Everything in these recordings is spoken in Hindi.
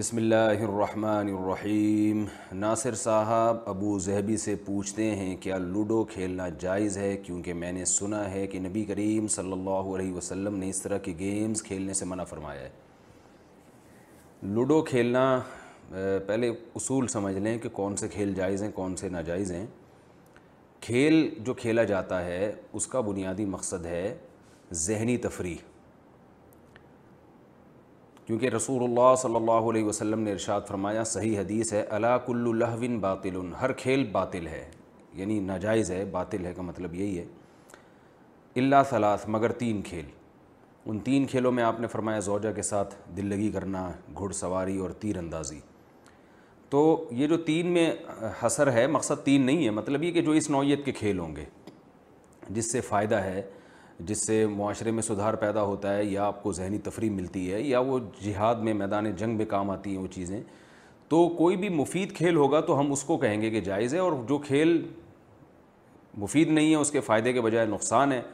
बिसमीम नासिर साहब अबू जहबी से पूछते हैं क्या लूडो खेलना जायज़ है क्योंकि मैंने सुना है कि नबी करीम सल्लल्लाहु अलैहि वसल्लम ने इस तरह के गेम्स खेलने से मना फरमाया है लूडो खेलना पहले उसूल समझ लें कि कौन से खेल जायज़ हैं कौन से नाजायज़ हैं खेल जो खेला जाता है उसका बुनियादी मकसद है जहनी तफरी क्योंकि रसूल सल्ला वसम ने इरशाद फरमाया सही हदीस है अलाकुल्लहविन बातिल हर खेल बातिल है यानी नाजायज़ है बातिल है का मतलब यही है इल्ला सलास मगर तीन खेल उन तीन खेलों में आपने फरमाया जोजा के साथ दिल लगी करना घुड़सवारी और तीर अंदाज़ी तो ये जो तीन में हसर है मकसद तीन नहीं है मतलब ये कि जो इस नौीयत के खेल होंगे जिससे फ़ायदा है जिससे माशरे में सुधार पैदा होता है या आपको जहनी तफरी मिलती है या वो जिहाद में मैदान जंग में काम आती हैं वो चीज़ें तो कोई भी मुफीद खेल होगा तो हम उसको कहेंगे कि जायज़ है और जो खेल मुफीद नहीं है उसके फ़ायदे के बजाय नुकसान है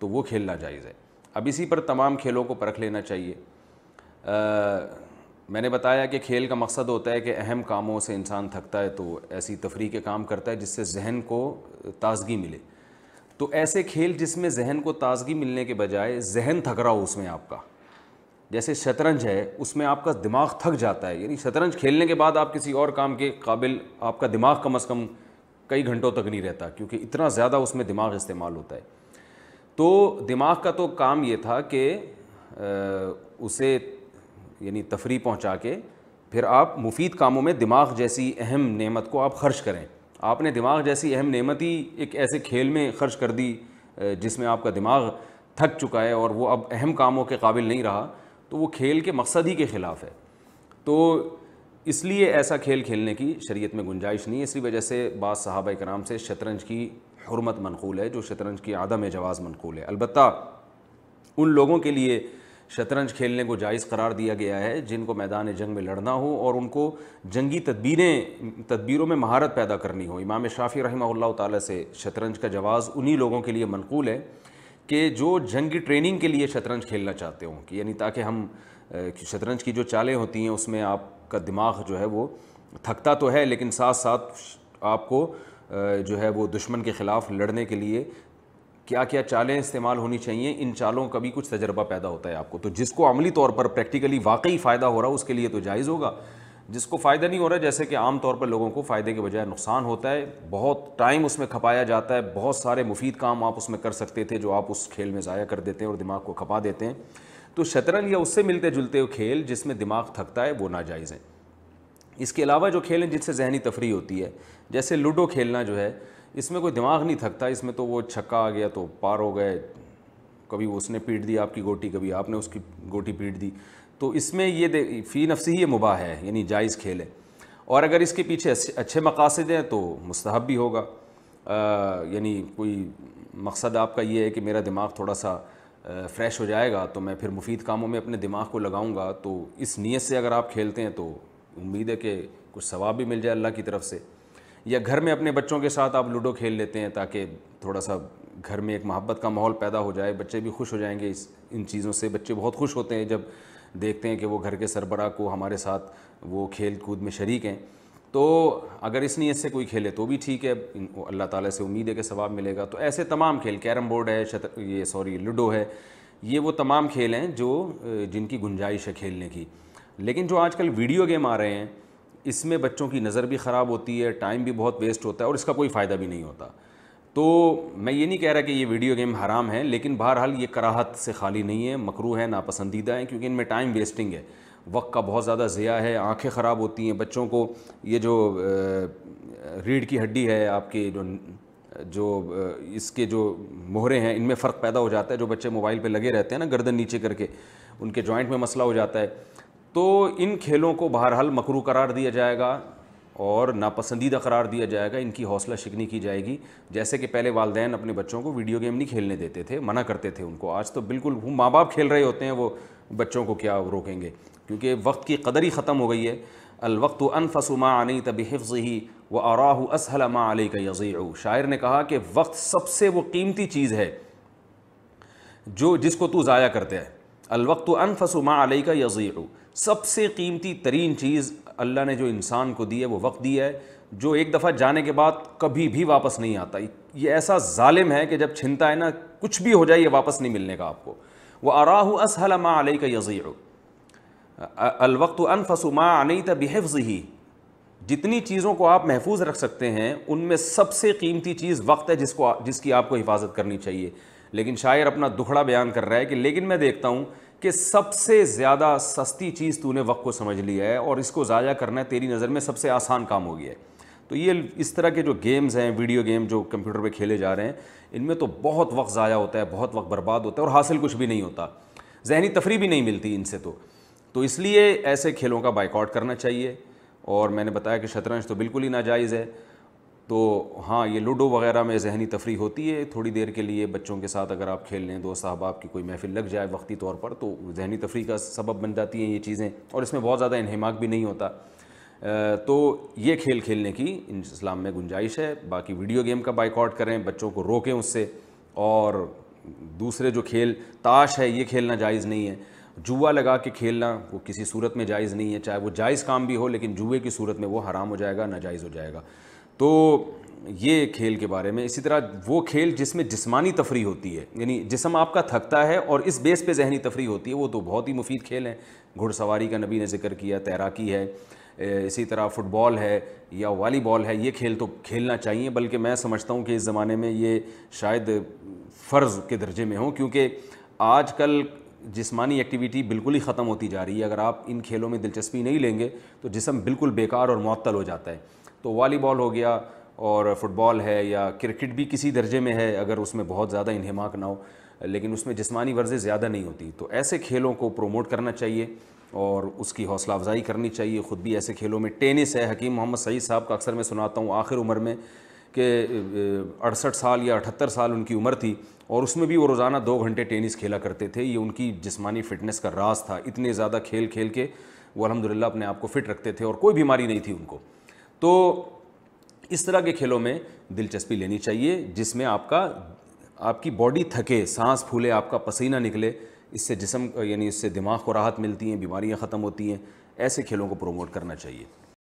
तो वो खेल जायज़ है अब इसी पर तमाम खेलों को परख लेना चाहिए आ, मैंने बताया कि खेल का मकसद होता है कि अहम कामों से इंसान थकता है तो ऐसी तफरी के काम करता है जिससे जहन को ताजगी मिले तो ऐसे खेल जिसमें जहन को ताज़गी मिलने के बजाय जहन थक रहा हो उसमें आपका जैसे शतरंज है उसमें आपका दिमाग थक जाता है यानी शतरंज खेलने के बाद आप किसी और काम के काबिल आपका दिमाग कम अज़ कम कई घंटों तक नहीं रहता क्योंकि इतना ज़्यादा उसमें दिमाग इस्तेमाल होता है तो दिमाग का तो काम ये था कि उसे यानी तफरी पहुँचा के फिर आप मुफीद कामों में दिमाग जैसी अहम नेमत को आप खर्च करें आपने दिमाग जैसी अहम नेमत ही एक ऐसे खेल में खर्च कर दी जिसमें आपका दिमाग थक चुका है और वो अब अहम कामों के काबिल नहीं रहा तो वो खेल के मकसद ही के ख़िलाफ़ है तो इसलिए ऐसा खेल खेलने की शरीयत में गुंजाइश नहीं है इसी वजह से बाद साहबा कराम से शतरंज की हरमत मनकूल है जो शतरंज की आदम जवाज़ मनकूल है अलबत् उन लोगों के लिए शतरंज खेलने को जायज़ करार दिया गया है जिनको मैदान जंग में लड़ना हो और उनको जंगी तदबीरें तदबीरों में महारत पैदा करनी हो इमाम शाफ़ी रही ताली से शतरंज का जवाज़ उन्हीं लोगों के लिए मनकूल है कि जो जंगी ट्रेनिंग के लिए शतरंज खेलना चाहते हों कि यानी ताकि हम शतरंज की जो चालें होती हैं उसमें आपका दिमाग जो है वो थकता तो है लेकिन साथ साथ आपको जो है वो दुश्मन के ख़िलाफ़ लड़ने के लिए क्या क्या चालें इस्तेमाल होनी चाहिए इन चालों का भी कुछ तजर्बा पैदा होता है आपको तो जिसको अमली तौर पर प्रैक्टिकली वाकई फ़ायदा हो रहा है उसके लिए तो जायज़ होगा जिसको फ़ायदा नहीं हो रहा जैसे कि आम तौर पर लोगों को फ़ायदे के बजाय नुकसान होता है बहुत टाइम उसमें खपाया जाता है बहुत सारे मुफीद काम आप उसमें कर सकते थे जो आप उस खेल में ज़ाया कर देते हैं और दिमाग को खपा देते हैं तो शतरंज या उससे मिलते जुलते हुए खेल जिसमें दिमाग थकता है वो नाजायज़ हैं इसके अलावा जो खेल हैं जिनसे जहनी तफरी होती है जैसे लूडो खेलना जो है इसमें कोई दिमाग नहीं थकता इसमें तो वो छक्का आ गया तो पार हो गए कभी उसने पीट दी आपकी गोटी कभी आपने उसकी गोटी पीट दी तो इसमें ये दे फ़ी नफसी ही मुबाह है यानी जायज़ खेल है और अगर इसके पीछे अच्छे मकासद हैं तो मुस्तहब भी होगा यानी कोई मकसद आपका ये है कि मेरा दिमाग थोड़ा सा फ़्रेश हो जाएगा तो मैं फिर मुफीद कामों में अपने दिमाग को लगाऊंगा तो इस नीयत से अगर आप खेलते हैं तो उम्मीद है कि कुछ सवाब भी मिल जाए अल्लाह की तरफ से या घर में अपने बच्चों के साथ आप लूडो खेल लेते हैं ताकि थोड़ा सा घर में एक मोहब्बत का माहौल पैदा हो जाए बच्चे भी खुश हो जाएंगे इस इन चीज़ों से बच्चे बहुत खुश होते हैं जब देखते हैं कि वो घर के सरबरा को हमारे साथ वो खेल कूद में शरीक हैं तो अगर इस नीयत से कोई खेले तो भी ठीक है अल्लाह ताला से उम्मीद है कि सवाब मिलेगा तो ऐसे तमाम खेल कैरम बोर्ड है शतर ये सॉरी लूडो है ये वो तमाम खेल हैं जो जिनकी गुंजाइश है खेलने की लेकिन जो आजकल वीडियो गेम आ रहे हैं इसमें बच्चों की नज़र भी ख़राब होती है टाइम भी बहुत वेस्ट होता है और इसका कोई फ़ायदा भी नहीं होता तो मैं ये नहीं कह रहा कि ये वीडियो गेम हराम है लेकिन बहरहाल ये कराहत से खाली नहीं है मकरू है नापसंदीदा है क्योंकि इनमें टाइम वेस्टिंग है वक्त का बहुत ज़्यादा ज़िया है आँखें ख़राब होती हैं बच्चों को ये जो रीढ़ की हड्डी है आपके जो जो इसके जो मोहरे हैं इनमें फ़र्क पैदा हो जाता है जो बच्चे मोबाइल पे लगे रहते हैं ना गर्दन नीचे करके उनके जॉइंट में मसला हो जाता है तो इन खेलों को बहरहाल मकरू करार दिया जाएगा और नापसंदीदा करार दिया जाएगा इनकी हौसला शिकनी की जाएगी जैसे कि पहले वालदेन अपने बच्चों को वीडियो गेम नहीं खेलने देते थे मना करते थे उनको आज तो बिल्कुल वो माँ बाप खेल रहे होते हैं वो बच्चों को क्या रोकेंगे क्योंकि वक्त की कदर ही ख़त्म हो गई है अलवक्त अनफसुमा आने तब हिफ्ज़ ही व आराह असहल माँ का यज़ीऊ शायर ने कहा कि वक्त सबसे वो कीमती चीज़ है जो जिसको तू ज़ाया करते है अलवक्त माँ अलई का यजीउ सबसे कीमती तरीन चीज़ अल्लाह ने जो इंसान को दी है वो वक्त दिया है जो एक दफ़ा जाने के बाद कभी भी वापस नहीं आता ये ऐसा ालिम है कि जब छिनता है ना कुछ भी हो जाए ये वापस नहीं मिलने का आपको वह आराह असहल माँ अलई का यजीउ अलवक्त अनफसु माँ अनई तहफ़ ही जितनी चीज़ों को आप महफूज रख सकते हैं उनमें सबसे कीमती चीज़ वक्त है जिसको जिसकी आपको हिफाजत करनी चाहिए लेकिन शायर अपना दुखड़ा बयान कर रहा है कि लेकिन मैं देखता हूँ कि सबसे ज़्यादा सस्ती चीज़ तूने वक्त को समझ लिया है और इसको ज़ाया करना तेरी नज़र में सबसे आसान काम हो गया है तो ये इस तरह के जो गेम्स हैं वीडियो गेम जो कंप्यूटर पे खेले जा रहे हैं इनमें तो बहुत वक्त ज़ाया होता है बहुत वक्त बर्बाद होता है और हासिल कुछ भी नहीं होता जहनी तफरी भी नहीं मिलती इनसे तो तो इसलिए ऐसे खेलों का बाइकआउट करना चाहिए और मैंने बताया कि शतरंज तो बिल्कुल ही नाजायज़ है तो हाँ ये लूडो वगैरह में जहनी तफरी होती है थोड़ी देर के लिए बच्चों के साथ अगर आप खेल लें दो साहब आपकी कोई महफिल लग जाए वक्ती तौर पर तो जहनी तफरी का सबब बन जाती हैं ये चीज़ें और इसमें बहुत ज़्यादा इन्हमाक भी नहीं होता तो ये खेल खेलने की इस्लाम में गुंजाइश है बाकी वीडियो गेम का बाइकआउट करें बच्चों को रोकें उससे और दूसरे जो खेल ताश है ये खेलना जायज़ नहीं है जुआ लगा के खेलना वो किसी सूरत में जायज़ नहीं है चाहे वो जायज़ काम भी हो लेकिन जुए की सूरत में वो हराम हो जाएगा नाजायज़ हो जाएगा तो ये खेल के बारे में इसी तरह वो खेल जिसमें जिसमानी तफरी होती है यानी जिसम आपका थकता है और इस बेस पे जहनी तफरी होती है वो तो बहुत ही मुफीद खेल हैं घुड़सवारी का नबी ने जिक्र किया तैराकी है इसी तरह फ़ुटबॉल है या वॉलीबॉल है ये खेल तो खेलना चाहिए बल्कि मैं समझता हूँ कि इस ज़माने में ये शायद फ़र्ज़ के दर्जे में हों क्योंकि आज कल जिस्मानी एक्टिविटी बिल्कुल ही ख़त्म होती जा रही है अगर आप इन खेलों में दिलचस्पी नहीं लेंगे तो जिसम बिल्कुल बेकार और मअतल हो जाता है तो वॉलीबॉल हो गया और फुटबॉल है या क्रिकेट भी किसी दर्जे में है अगर उसमें बहुत ज़्यादा इन्हमाक ना हो लेकिन उसमें जिसमानी वर्जे ज़्यादा नहीं होती तो ऐसे खेलों को प्रोमोट करना चाहिए और उसकी हौसला अफजाई करनी चाहिए ख़ुद भी ऐसे खेलों में टेनिस है हकीम मोहम्मद सईद साहब का अक्सर मैं सुनाता हूँ आखिर उम्र में कि अड़सठ साल या अठहत्तर साल उनकी उम्र थी और उसमें भी वो रोज़ाना दो घंटे टेनिस खेला करते थे ये उनकी जिस्मानी फ़िटनेस का राज था इतने ज़्यादा खेल खेल के वो अलहमदिल्ला अपने आप को फ़िट रखते थे और कोई बीमारी नहीं थी उनको तो इस तरह के खेलों में दिलचस्पी लेनी चाहिए जिसमें आपका आपकी बॉडी थके सांस फूले आपका पसीना निकले इससे जिसम यानी इससे दिमाग को राहत मिलती है बीमारियां ख़त्म होती हैं ऐसे खेलों को प्रोमोट करना चाहिए